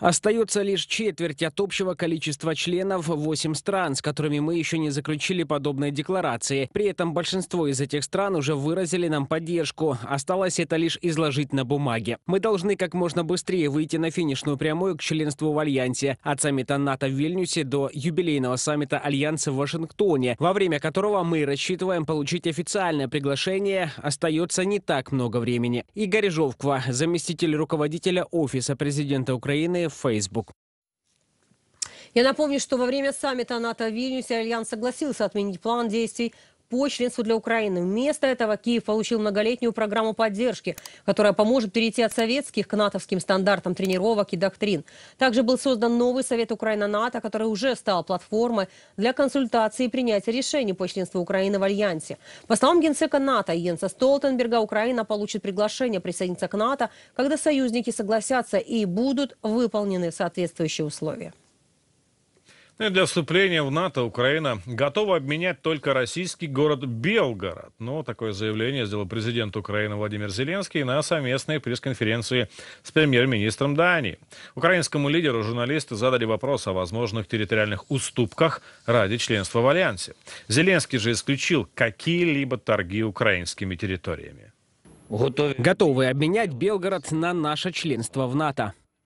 Остается лишь четверть от общего количества членов 8 стран, с которыми мы еще не заключили подобные декларации. При этом большинство из этих стран уже выразили нам поддержку. Осталось это лишь изложить на бумаге. Мы должны как можно быстрее выйти на финишную прямую к членству в Альянсе. От саммита НАТО в Вильнюсе до юбилейного саммита Альянса в Вашингтоне, во время которого мы рассчитываем получить официальное приглашение, остается не так много времени. Игорь Жовква, заместитель руководителя Офиса президента Украины Facebook. Я напомню, что во время саммита НАТО в Вильнюсе Альянс согласился отменить план действий по членству для Украины. Вместо этого Киев получил многолетнюю программу поддержки, которая поможет перейти от советских к натовским стандартам тренировок и доктрин. Также был создан новый Совет Украина-НАТО, который уже стал платформой для консультации и принятия решений по членству Украины в Альянсе. По словам генсека НАТО Йенса Столтенберга, Украина получит приглашение присоединиться к НАТО, когда союзники согласятся и будут выполнены соответствующие условия. Ну и для вступления в НАТО Украина готова обменять только российский город Белгород. Но ну, такое заявление сделал президент Украины Владимир Зеленский на совместной пресс-конференции с премьер-министром Дании. Украинскому лидеру журналисты задали вопрос о возможных территориальных уступках ради членства в Альянсе. Зеленский же исключил какие-либо торги украинскими территориями. Готовы обменять Белгород на наше членство в НАТО.